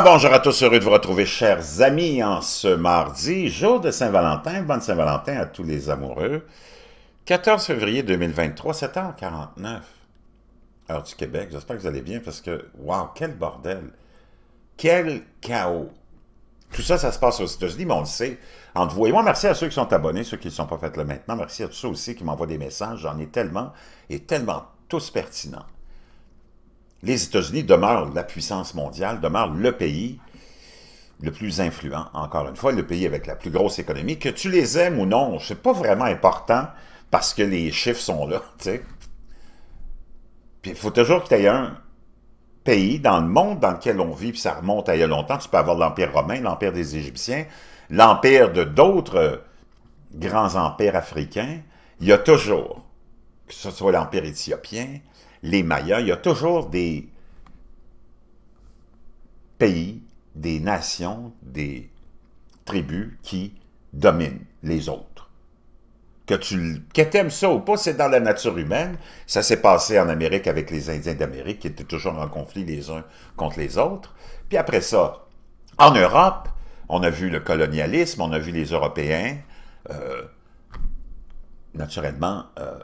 Ah, bonjour à tous, heureux de vous retrouver, chers amis, en ce mardi, jour de Saint-Valentin. Bonne Saint-Valentin à tous les amoureux. 14 février 2023, 7h49, heure du Québec. J'espère que vous allez bien parce que, wow, quel bordel! Quel chaos! Tout ça, ça se passe aux États-Unis, mais on le sait. Entre vous et moi, merci à ceux qui sont abonnés, ceux qui ne sont pas faits là maintenant. Merci à tous ceux aussi qui m'envoient des messages. J'en ai tellement et tellement tous pertinents les États-Unis demeurent la puissance mondiale, demeurent le pays le plus influent, encore une fois, le pays avec la plus grosse économie. Que tu les aimes ou non, c'est pas vraiment important parce que les chiffres sont là, tu sais. il faut toujours que tu aies un pays dans le monde dans lequel on vit, puis ça remonte à il y a longtemps. Tu peux avoir l'Empire romain, l'Empire des Égyptiens, l'Empire de d'autres euh, grands empires africains. Il y a toujours, que ce soit l'Empire éthiopien, les Mayas, il y a toujours des pays, des nations, des tribus qui dominent les autres. Que tu aimes ça ou pas, c'est dans la nature humaine. Ça s'est passé en Amérique avec les Indiens d'Amérique qui étaient toujours en conflit les uns contre les autres. Puis après ça, en Europe, on a vu le colonialisme, on a vu les Européens, euh, naturellement, euh,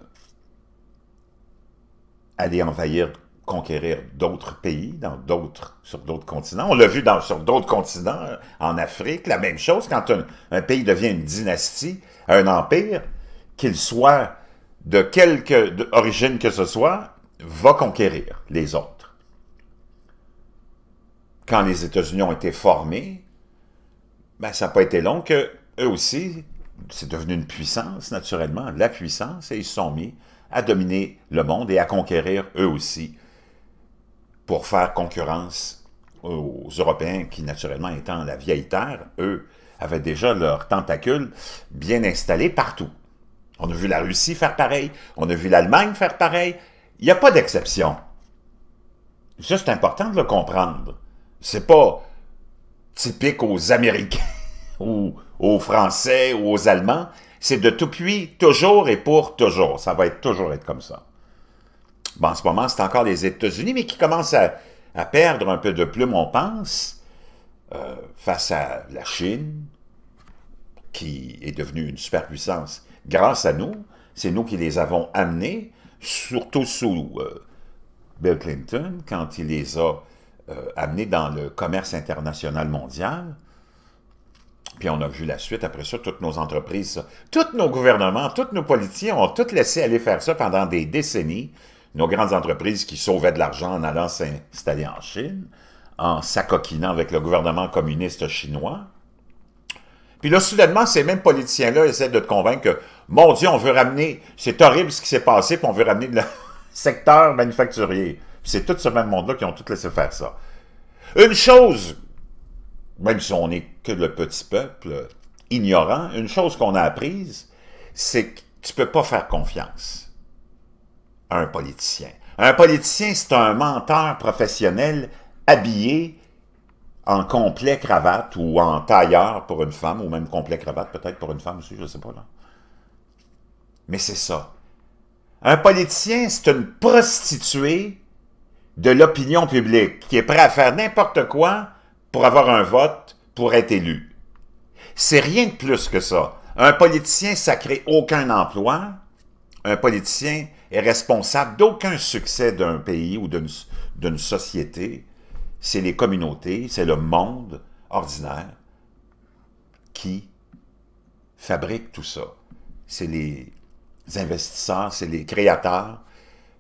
aller envahir, conquérir d'autres pays, dans d'autres, sur d'autres continents. On l'a vu dans, sur d'autres continents, euh, en Afrique, la même chose, quand un, pays devient une dynastie, un empire, qu'il soit de quelque origine que ce soit, va conquérir les autres. Quand les États-Unis ont été formés, ben, ça n'a pas été long que eux aussi, c'est devenu une puissance, naturellement, la puissance, et ils se sont mis à dominer le monde et à conquérir eux aussi pour faire concurrence aux Européens qui, naturellement, étant la vieille terre, eux avaient déjà leurs tentacules bien installés partout. On a vu la Russie faire pareil, on a vu l'Allemagne faire pareil. Il n'y a pas d'exception. Ça, c'est important de le comprendre. C'est pas typique aux Américains ou aux Français ou aux Allemands c'est de tout puits, toujours et pour toujours. Ça va toujours être comme ça. Bon, en ce moment, c'est encore les États-Unis, mais qui commencent à, perdre un peu de plume, on pense, euh, face à la Chine, qui est devenue une superpuissance grâce à nous. C'est nous qui les avons amenés, surtout sous euh, Bill Clinton, quand il les a euh, amenés dans le commerce international mondial. Puis on a vu la suite après ça, toutes nos entreprises, tous nos gouvernements, tous nos politiciens ont tout laissé aller faire ça pendant des décennies. Nos grandes entreprises qui sauvaient de l'argent en allant s'installer en Chine, en s'acoquinant avec le gouvernement communiste chinois. Puis là, soudainement, ces mêmes politiciens-là essaient de te convaincre que, mon Dieu, on veut ramener, c'est horrible ce qui s'est passé, puis on veut ramener le secteur manufacturier. C'est tout ce même monde-là qui ont tout laissé faire ça. Une chose, même si on est que le petit peuple ignorant, une chose qu'on a apprise, c'est que tu ne peux pas faire confiance à un politicien. Un politicien, c'est un menteur professionnel habillé en complet cravate ou en tailleur pour une femme, ou même complet cravate peut-être pour une femme aussi, je ne sais pas. Mais c'est ça. Un politicien, c'est une prostituée de l'opinion publique qui est prêt à faire n'importe quoi pour avoir un vote pour être élu. C'est rien de plus que ça. Un politicien, ça crée aucun emploi. Un politicien est responsable d'aucun succès d'un pays ou d'une société. C'est les communautés, c'est le monde ordinaire qui fabrique tout ça. C'est les investisseurs, c'est les créateurs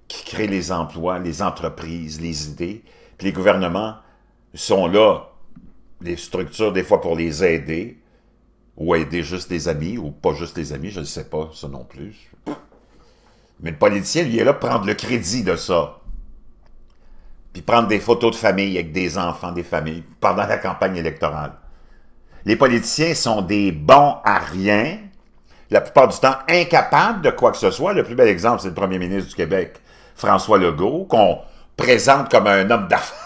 qui créent les emplois, les entreprises, les idées. Puis les gouvernements sont là des structures, des fois, pour les aider, ou aider juste des amis, ou pas juste des amis, je ne sais pas, ça non plus. Mais le politicien, lui, est là pour prendre le crédit de ça. Puis prendre des photos de famille avec des enfants, des familles, pendant la campagne électorale. Les politiciens sont des bons à rien, la plupart du temps incapables de quoi que ce soit. Le plus bel exemple, c'est le premier ministre du Québec, François Legault, qu'on présente comme un homme d'affaires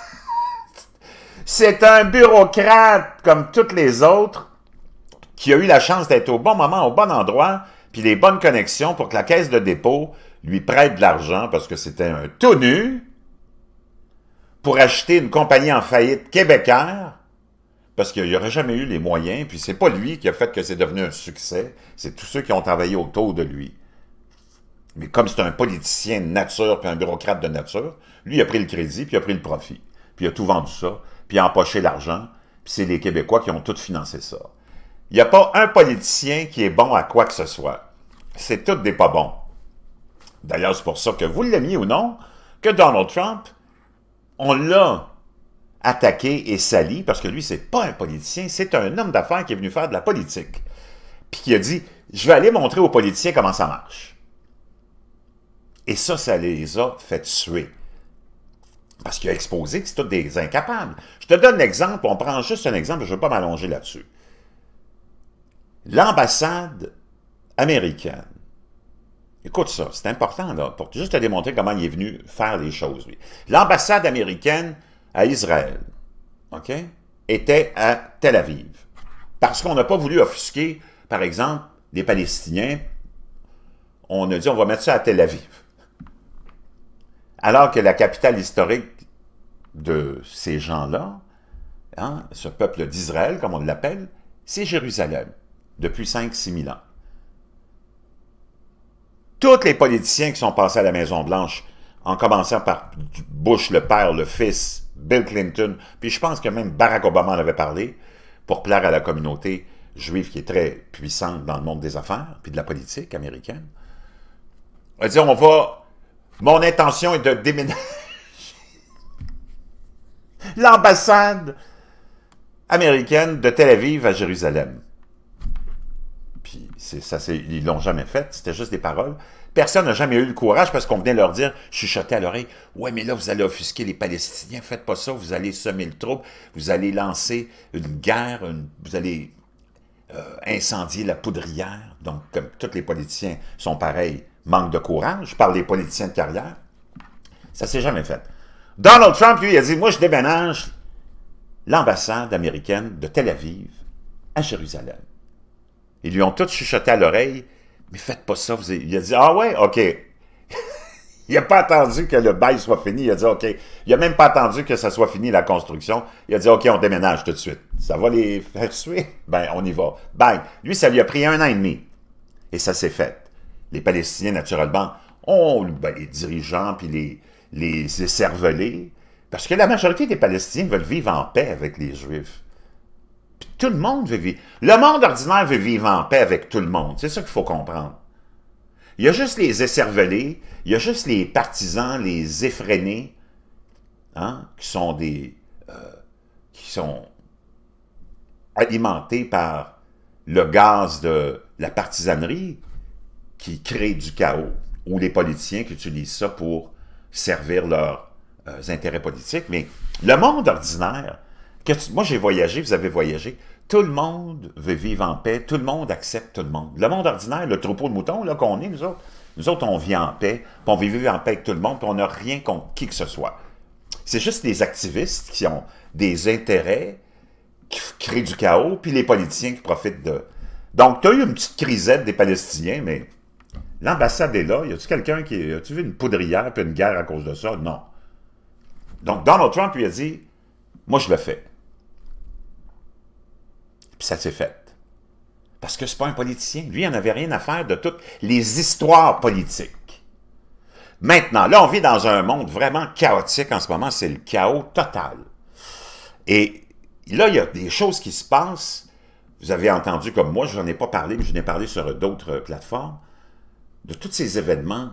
c'est un bureaucrate comme toutes les autres qui a eu la chance d'être au bon moment, au bon endroit, puis les bonnes connexions pour que la caisse de dépôt lui prête de l'argent parce que c'était un tout nu pour acheter une compagnie en faillite québécoise parce qu'il n'y aurait jamais eu les moyens, puis c'est pas lui qui a fait que c'est devenu un succès, c'est tous ceux qui ont travaillé autour de lui. Mais comme c'est un politicien de nature puis un bureaucrate de nature, lui a pris le crédit puis a pris le profit puis il a tout vendu ça, puis il a empoché l'argent, puis c'est les Québécois qui ont tout financé ça. Il n'y a pas un politicien qui est bon à quoi que ce soit. C'est tout des pas bons. D'ailleurs, c'est pour ça que vous l'aimiez ou non, que Donald Trump, on l'a attaqué et sali, parce que lui, c'est pas un politicien, c'est un homme d'affaires qui est venu faire de la politique. Puis qui a dit, je vais aller montrer aux politiciens comment ça marche. Et ça, ça les a fait suer. Parce qu'il a exposé que c'est tous des incapables. Je te donne un exemple, on prend juste un exemple, je ne veux pas m'allonger là-dessus. L'ambassade américaine. Écoute ça, c'est important là, pour juste te démontrer comment il est venu faire les choses. L'ambassade américaine à Israël, OK, était à Tel Aviv. Parce qu'on n'a pas voulu offusquer, par exemple, les Palestiniens, on a dit on va mettre ça à Tel Aviv. Alors que la capitale historique de ces gens-là, hein, ce peuple d'Israël, comme on l'appelle, c'est Jérusalem, depuis 5-6 000 ans. Tous les politiciens qui sont passés à la Maison-Blanche, en commençant par Bush le père, le fils, Bill Clinton, puis je pense que même Barack Obama en avait parlé, pour plaire à la communauté juive qui est très puissante dans le monde des affaires, puis de la politique américaine, on va on va mon intention est de déménager l'ambassade américaine de Tel Aviv à Jérusalem. Puis ça, ils l'ont jamais fait, c'était juste des paroles. Personne n'a jamais eu le courage parce qu'on venait leur dire, chuchoter à l'oreille, « Ouais, mais là, vous allez offusquer les Palestiniens, faites pas ça, vous allez semer le trouble, vous allez lancer une guerre, vous allez euh, incendier la poudrière. » Donc, comme tous les politiciens sont pareils, manque de courage par les politiciens de carrière. Ça s'est jamais fait. Donald Trump, lui, a dit, moi, je déménage l'ambassade américaine de Tel Aviv à Jérusalem. Ils lui ont tous chuchoté à l'oreille, mais faites pas ça. Vous... Il a dit, ah ouais, OK. il n'a pas attendu que le bail soit fini. Il a dit, OK. Il n'a même pas attendu que ça soit fini, la construction. Il a dit, OK, on déménage tout de suite. Ça va les faire suivre. Ben, on y va. Bang. Lui, ça lui a pris un an et demi. Et ça s'est fait les Palestiniens, naturellement, ont ben, les dirigeants puis les, les, parce que la majorité des Palestiniens veulent vivre en paix avec les Juifs. tout le monde veut vivre. Le monde ordinaire veut vivre en paix avec tout le monde. C'est ça qu'il faut comprendre. Il y a juste les écervelés, il y a juste les partisans, les effrénés, hein, qui sont des... Euh, qui sont alimentés par le gaz de la partisanerie, qui créent du chaos, ou les politiciens qui utilisent ça pour servir leurs euh, intérêts politiques. Mais le monde ordinaire, moi j'ai voyagé, vous avez voyagé, tout le monde veut vivre en paix, tout le monde accepte tout le monde. Le monde ordinaire, le troupeau de moutons là qu'on est, nous autres, nous autres on vit en paix, puis on veut vivre en paix avec tout le monde, puis on n'a rien contre qui que ce soit. C'est juste les activistes qui ont des intérêts, qui créent du chaos, puis les politiciens qui profitent de... Donc, tu as eu une petite crisette des Palestiniens, mais L'ambassade est là. Y a-tu quelqu'un qui. A-tu vu une poudrière puis une guerre à cause de ça? Non. Donc, Donald Trump lui a dit Moi, je le fais. Puis ça s'est fait. Parce que c'est pas un politicien. Lui, il n'en avait rien à faire de toutes les histoires politiques. Maintenant, là, on vit dans un monde vraiment chaotique en ce moment. C'est le chaos total. Et là, il y a des choses qui se passent. Vous avez entendu comme moi, je n'en ai pas parlé, mais je n'ai parlé sur d'autres euh, plateformes de tous ces événements,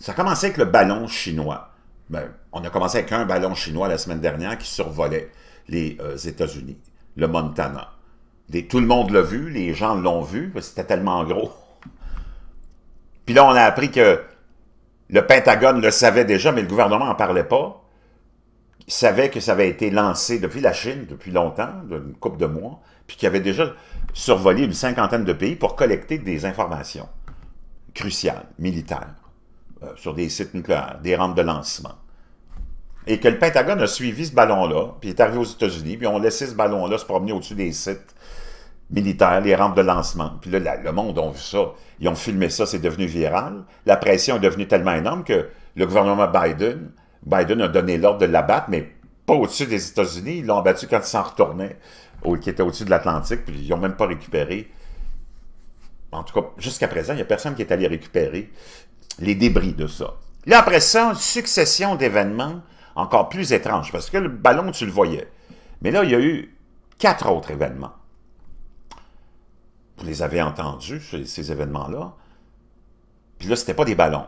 ça a commencé avec le ballon chinois. Ben, on a commencé avec un ballon chinois la semaine dernière qui survolait les euh, États-Unis, le Montana. tout le monde l'a vu, les gens l'ont vu, c'était tellement gros. Puis là, on a appris que le Pentagone le savait déjà, mais le gouvernement n'en parlait pas. Il savait que ça avait été lancé depuis la Chine, depuis longtemps, une couple de mois, puis qu'il avait déjà survolé une cinquantaine de pays pour collecter des informations. Crucial militaire euh, sur des sites nucléaires, des rampes de lancement. Et que le Pentagone a suivi ce ballon-là, puis est arrivé aux États-Unis, puis on laissé ce ballon-là se promener au-dessus des sites militaires, les rampes de lancement. Puis là, le monde a vu ça. Ils ont filmé ça, c'est devenu viral. La pression est devenue tellement énorme que le gouvernement Biden, Biden a donné l'ordre de l'abattre, mais pas au-dessus des États-Unis. Ils l'ont abattu quand il s'en retournait, qui était au-dessus de l'Atlantique, puis ils n'ont même pas récupéré en tout cas, jusqu'à présent, il n'y a personne qui est allé récupérer les débris de ça. Là, après ça, succession d'événements encore plus étranges, parce que le ballon, tu le voyais. Mais là, il y a eu quatre autres événements. Vous les avez entendus, ces, événements-là. Puis là, ce c'était pas des ballons.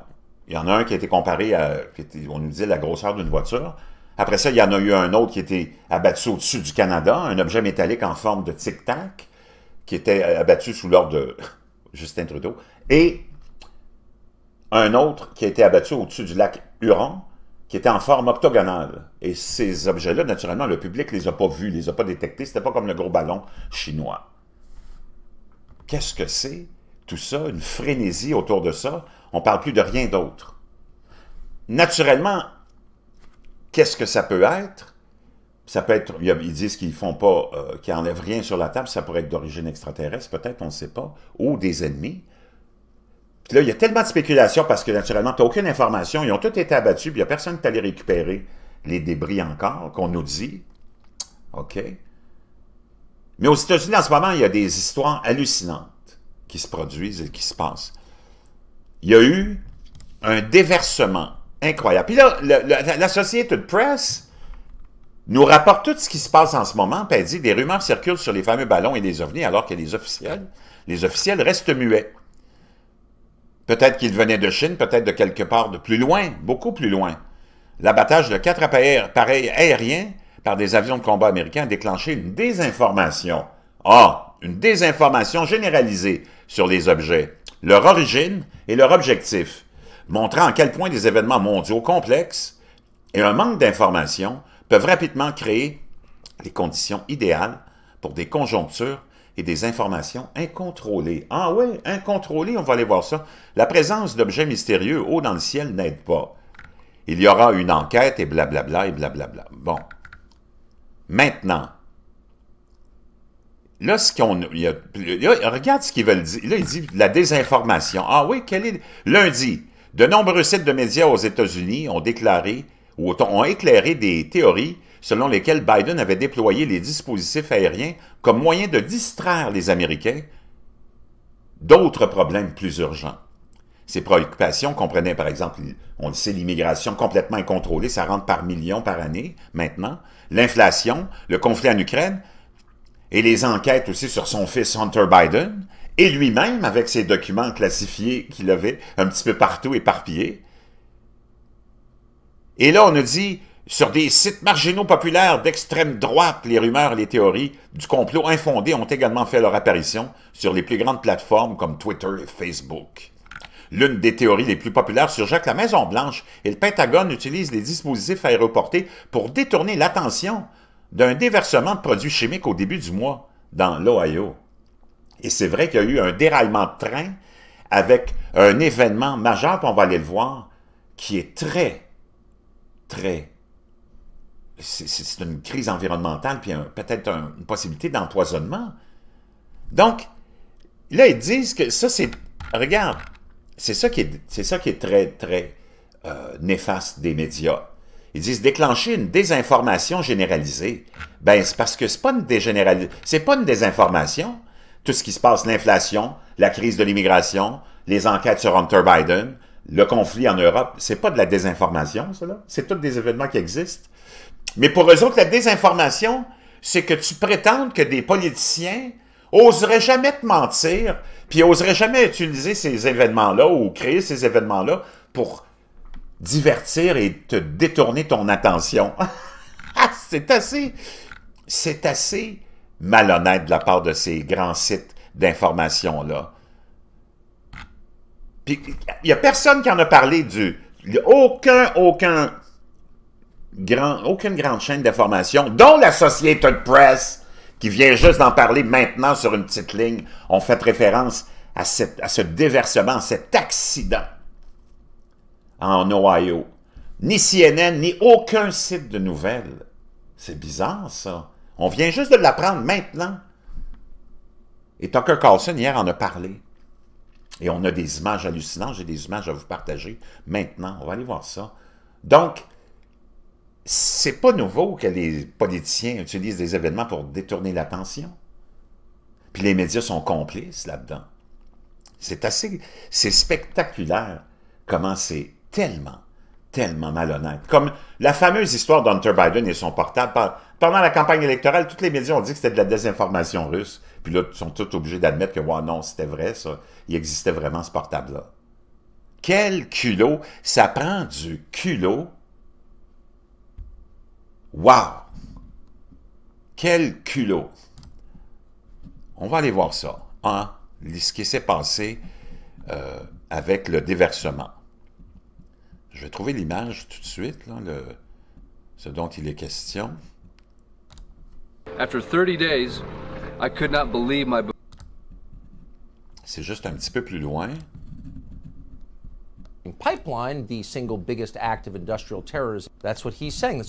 Il y en a un qui a été comparé à, on nous dit, la grosseur d'une voiture. Après ça, il y en a eu un autre qui était abattu au-dessus du Canada, un objet métallique en forme de tic-tac, qui était euh, abattu sous l'ordre de Justin Trudeau, et un autre qui a été abattu au-dessus du lac Huron, qui était en forme octogonale. Et ces objets-là, naturellement, le public ne les a pas vus, les a pas détectés. C'était pas comme le gros ballon chinois. Qu'est-ce que c'est, tout ça, une frénésie autour de ça? On parle plus de rien d'autre. Naturellement, qu'est-ce que ça peut être? ça peut être, ils disent qu'ils font pas, euh, qu'ils n'enlèvent rien sur la table, ça pourrait être d'origine extraterrestre, peut-être, on ne sait pas, ou des ennemis. Puis là, il y a tellement de spéculations parce que naturellement, tu n'as aucune information, ils ont tous été abattus, puis il n'y a personne qui est récupérer les débris encore, qu'on nous dit. OK? Mais aux États-Unis, en ce moment, il y a des histoires hallucinantes qui se produisent et qui se passent. Il y a eu un déversement incroyable. Puis là, la, Société de presse nous rapporte tout ce qui se passe en ce moment, puis des rumeurs circulent sur les fameux ballons et les ovnis, alors que les officiels, les officiels restent muets. Peut-être qu'ils venaient de Chine, peut-être de quelque part de plus loin, beaucoup plus loin. L'abattage de quatre appareils aériens par des avions de combat américains a déclenché une désinformation. Ah, une désinformation généralisée sur les objets, leur origine et leur objectif, montrant à quel point des événements mondiaux complexes et un manque d'informations peuvent rapidement créer les conditions idéales pour des conjonctures et des informations incontrôlées. Ah oui, incontrôlées, on va aller voir ça. La présence d'objets mystérieux haut dans le ciel n'aide pas. Il y aura une enquête et blablabla et blablabla. Bon. Maintenant, là, ce qu'on... Regarde ce qu'ils veulent dire. Là, ils disent la désinformation. Ah oui, quelle est... Lundi, de nombreux sites de médias aux États-Unis ont déclaré ont éclairé des théories selon lesquelles Biden avait déployé les dispositifs aériens comme moyen de distraire les Américains d'autres problèmes plus urgents. Ses préoccupations comprenaient, par exemple, on le sait, l'immigration complètement incontrôlée, ça rentre par millions par année maintenant, l'inflation, le conflit en Ukraine, et les enquêtes aussi sur son fils Hunter Biden, et lui-même avec ses documents classifiés qu'il avait un petit peu partout éparpillés, et là, on a dit, sur des sites marginaux populaires d'extrême droite, les rumeurs et les théories du complot infondé ont également fait leur apparition sur les plus grandes plateformes comme Twitter et Facebook. L'une des théories les plus populaires sur jacques la Maison-Blanche et le Pentagone utilisent les dispositifs aéroportés pour détourner l'attention d'un déversement de produits chimiques au début du mois dans l'Ohio. Et c'est vrai qu'il y a eu un déraillement de train avec un événement majeur, on va aller le voir, qui est très, très... C'est une crise environnementale, puis peut-être une possibilité d'empoisonnement. Donc, là, ils disent que ça, c'est... Regarde, c'est ça, qui est, ça qui est très, très euh, néfaste des médias. Ils disent déclencher une désinformation généralisée. Ben, c'est parce que c'est pas une c'est pas une désinformation. Tout ce qui se passe, l'inflation, la crise de l'immigration, les enquêtes sur Hunter Biden, le conflit en Europe, c'est pas de la désinformation, cela. C'est tous des événements qui existent. Mais pour eux autres, la désinformation, c'est que tu prétendes que des politiciens oseraient jamais te mentir, puis oseraient jamais utiliser ces événements-là ou créer ces événements-là pour divertir et te détourner ton attention. c'est assez, c'est assez malhonnête de la part de ces grands sites d'information-là il n'y a personne qui en a parlé du... Aucun, aucun grand, aucune grande chaîne d'information, dont la l'Associated Press, qui vient juste d'en parler maintenant sur une petite ligne, ont fait référence à, cette, à ce déversement, à cet accident en Ohio. Ni CNN, ni aucun site de nouvelles. C'est bizarre, ça. On vient juste de l'apprendre maintenant. Et Tucker Carlson, hier, en a parlé. Et on a des images hallucinantes, j'ai des images à vous partager maintenant. On va aller voir ça. Donc, c'est pas nouveau que les politiciens utilisent des événements pour détourner l'attention. Puis les médias sont complices là-dedans. C'est assez, c'est spectaculaire comment c'est tellement, tellement malhonnête. Comme la fameuse histoire d'Hunter Biden et son portable. pendant la campagne électorale, tous les médias ont dit que c'était de la désinformation russe. Puis là, ils sont tous obligés d'admettre que, ouais, non, c'était vrai, ça. Il existait vraiment ce portable-là. Quel culot! Ça prend du culot. Wow! Quel culot! On va aller voir ça. Hein? Ce qui s'est passé euh, avec le déversement. Je vais trouver l'image tout de suite, là, ce dont il est question. After 30 c'est juste un petit peu plus loin. Pipeline, the single biggest act of industrial terrorism. That's what he's saying.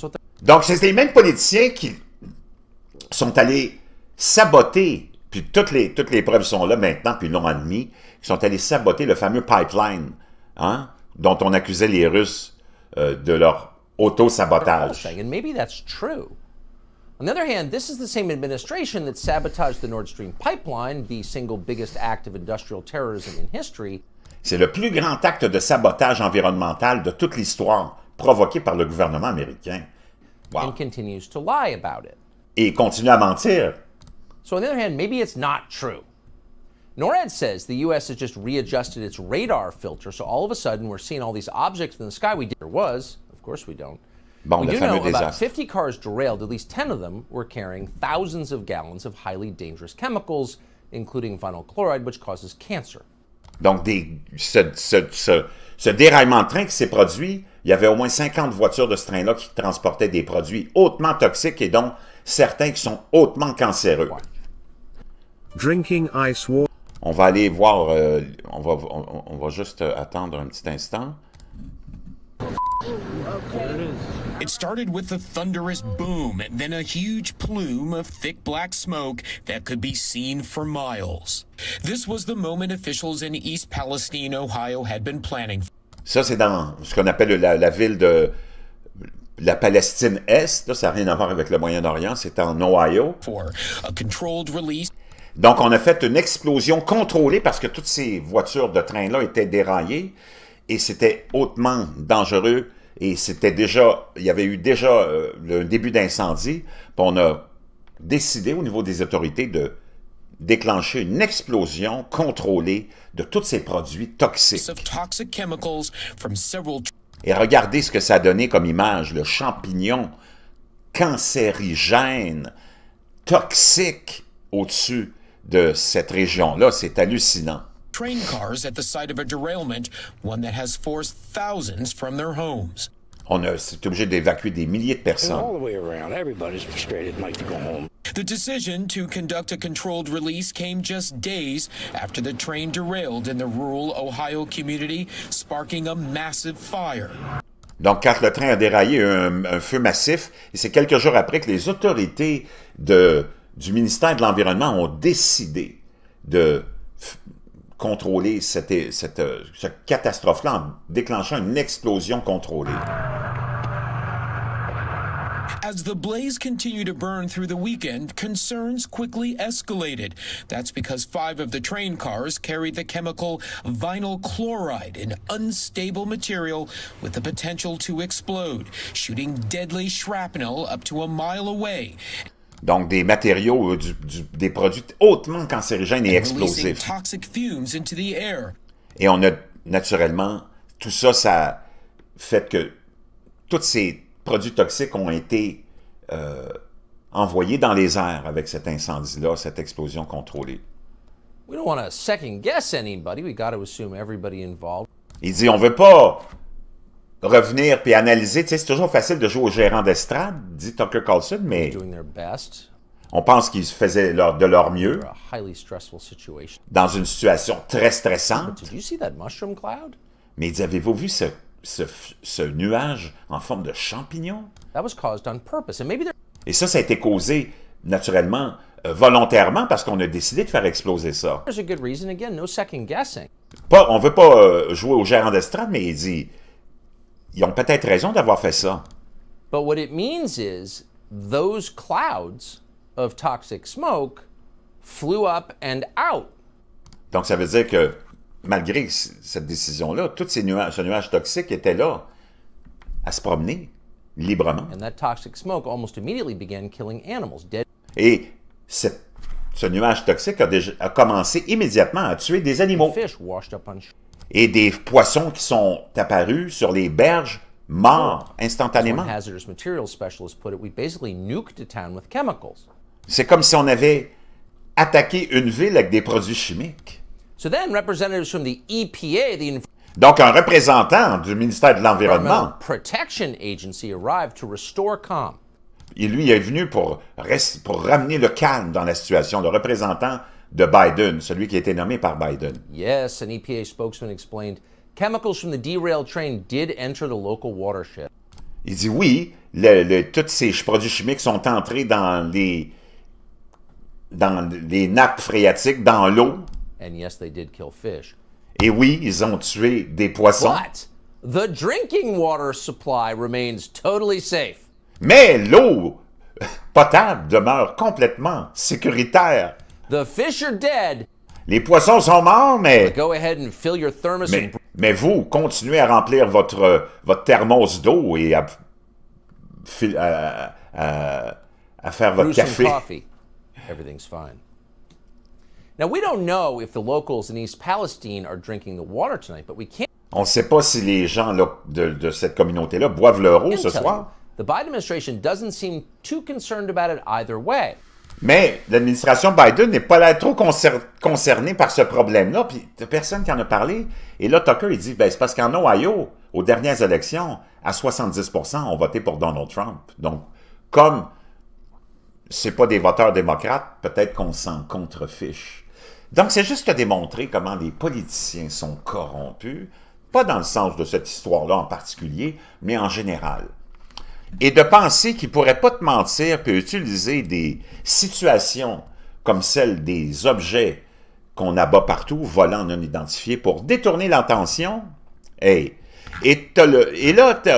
Donc, c'est les mêmes politiciens qui sont allés saboter, puis toutes les, toutes les preuves sont là maintenant, puis l'ont demi qui sont allés saboter le fameux pipeline, hein, dont on accusait les Russes euh, de leur auto-sabotage. peut-être que c'est true. On the other hand, this is the same administration that sabotaged the Nord Stream pipeline, the single biggest act of industrial terrorism in history. C'est le plus grand acte de sabotage environnemental de toute l'histoire provoqué par le gouvernement américain. Wow. And continues to lie about it. Et continue à mentir. So on the other hand, maybe it's not true. NORAD says the U.S. has just readjusted its radar filter, so all of a sudden we're seeing all these objects in the sky we did. was, of course we don't. including Donc, des, ce, ce, ce, déraillement de train qui s'est produit, il y avait au moins 50 voitures de ce train-là qui transportaient des produits hautement toxiques et dont certains qui sont hautement cancéreux. Drinking On va aller voir, euh, on, va, on va juste attendre un petit instant. Ça, c'est dans ce qu'on appelle la, ville de la Palestine Est. ça n'a rien à voir avec le Moyen-Orient, c'est en Ohio. Donc, on a fait une explosion contrôlée parce que toutes ces voitures de train-là étaient déraillées et c'était hautement dangereux et c'était déjà, il y avait eu déjà un euh, le début d'incendie. on a décidé au niveau des autorités de déclencher une explosion contrôlée de tous ces produits toxiques. Et regardez ce que ça a donné comme image, le champignon cancérigène, toxique au-dessus de cette région-là. C'est hallucinant train cars at the site of a derailment, one that has forced thousands from their homes. On a, c'est obligé d'évacuer des milliers de personnes. All the way around, everybody's frustrated, like to go home. The decision to conduct a controlled release came just days after the train derailed in the rural Ohio community, sparking a massive fire. Donc, quand le train a déraillé, un, un feu massif, et c'est quelques jours après que les autorités de, du ministère de l'Environnement ont décidé de contrôler cette, cette, cette catastrophe-là en déclenchant une explosion contrôlée. As the blaze continued to burn through the weekend, concerns quickly escalated. That's because five of the train cars carried the chemical vinyl chloride, an unstable material with the potential to explode, shooting deadly shrapnel up to a mile away. Donc, des matériaux, euh, des produits hautement cancérigènes et explosifs. Et on a naturellement, tout ça, ça fait que tous ces produits toxiques ont été euh, envoyés dans les airs avec cet incendie-là, cette explosion contrôlée. Il dit, on ne veut pas revenir puis analyser. Tu sais, c'est toujours facile de jouer au gérant d'estrade, dit Tucker Carlson, mais on pense qu'ils faisaient de leur mieux dans une situation très stressante. Mais avez-vous vu ce, nuage en forme de champignon? Et ça, ça a été causé naturellement euh, volontairement parce qu'on a décidé de faire exploser ça. on ne veut pas euh, jouer au gérant d'estrade, mais il dit ils ont peut-être raison d'avoir fait ça. Donc ça veut dire que malgré cette décision-là, tous ces nuages, ce nuage toxique était là à se promener librement. Et ce nuage toxique a, déjà, a commencé immédiatement à tuer des animaux et des poissons qui sont apparus sur les berges morts instantanément. C'est comme si on avait attaqué une ville avec des produits chimiques. E Donc, un représentant du ministère de l'Environnement, lui est venu pour, pour ramener le calme dans la situation, le représentant de Biden, celui qui a été nommé par Biden. Yes, an EPA spokesman explained chemicals from the derailed train did enter the local watershed. Il dit oui, le, le, tous ces produits chimiques sont entrés dans les, dans les nappes phréatiques, dans l'eau. And yes, they did kill fish. Et oui, ils ont tué des poissons. But the drinking water supply remains totally safe. Mais l'eau potable demeure complètement sécuritaire. The fish are dead. Les poissons sont morts, mais... Go ahead and fill your thermos mais, and... mais vous, continuez à remplir votre, votre thermos d'eau et à, à, à, à faire votre café. Everything's fine. Now, we don't know if the locals in East Palestine are drinking the water tonight, but we can't... On ne sait pas si les gens là, de, de cette communauté-là boivent leur eau ce soir. You, the Biden administration doesn't seem too concerned about it either way. Mais l'administration Biden n'est pas là trop concernée par ce problème-là. Puis il personne qui en a parlé. Et là, Tucker, il dit, ben, c'est parce qu'en Ohio, aux dernières élections, à 70 ont voté pour Donald Trump. Donc, comme c'est pas des voteurs démocrates, peut-être qu'on s'en contrefiche. Donc, c'est juste à démontrer comment des politiciens sont corrompus, pas dans le sens de cette histoire-là en particulier, mais en général et de penser qu'il ne pourrait pas te mentir puis utiliser des situations comme celle des objets qu'on abat partout, volant non identifiés, pour détourner l'attention, hey, et, là, tu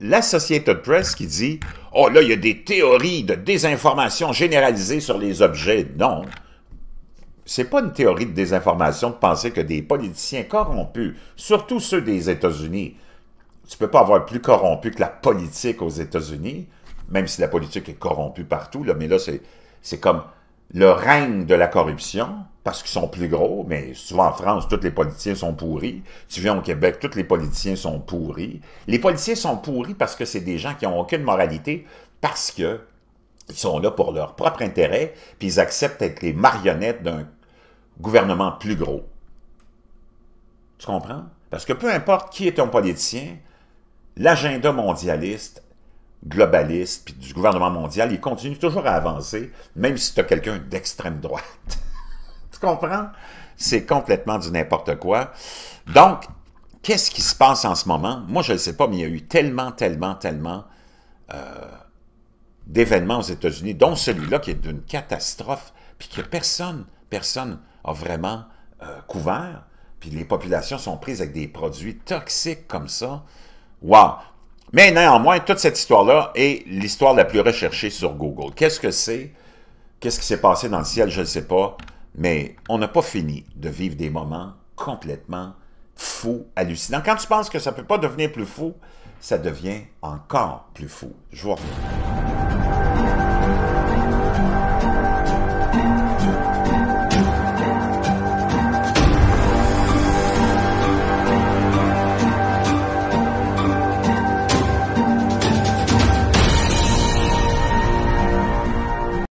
l'Associated Press qui dit « Oh là, il y a des théories de désinformation généralisées sur les objets. » Non, c'est pas une théorie de désinformation de penser que des politiciens corrompus, surtout ceux des États-Unis, tu peux pas avoir plus corrompu que la politique aux États-Unis, même si la politique est corrompue partout, là, mais là, c'est comme le règne de la corruption, parce qu'ils sont plus gros, mais souvent en France, tous les politiciens sont pourris. Tu viens au Québec, tous les politiciens sont pourris. Les politiciens sont pourris parce que c'est des gens qui n'ont aucune moralité, parce qu'ils sont là pour leur propre intérêt, puis ils acceptent d'être les marionnettes d'un gouvernement plus gros. Tu comprends? Parce que peu importe qui est ton politicien, l'agenda mondialiste, globaliste, puis du gouvernement mondial, il continue toujours à avancer, même si tu as quelqu'un d'extrême droite. tu comprends? C'est complètement du n'importe quoi. Donc, qu'est-ce qui se passe en ce moment? Moi, je ne sais pas, mais il y a eu tellement, tellement, tellement euh, d'événements aux États-Unis, dont celui-là qui est d'une catastrophe, puis que personne, personne a vraiment euh, couvert. Puis les populations sont prises avec des produits toxiques comme ça. Wow! Mais néanmoins, toute cette histoire-là est l'histoire la plus recherchée sur Google. Qu'est-ce que c'est? Qu'est-ce qui s'est passé dans le ciel? Je ne sais pas. Mais on n'a pas fini de vivre des moments complètement fous, hallucinants. Quand tu penses que ça ne peut pas devenir plus fou, ça devient encore plus fou. Je vois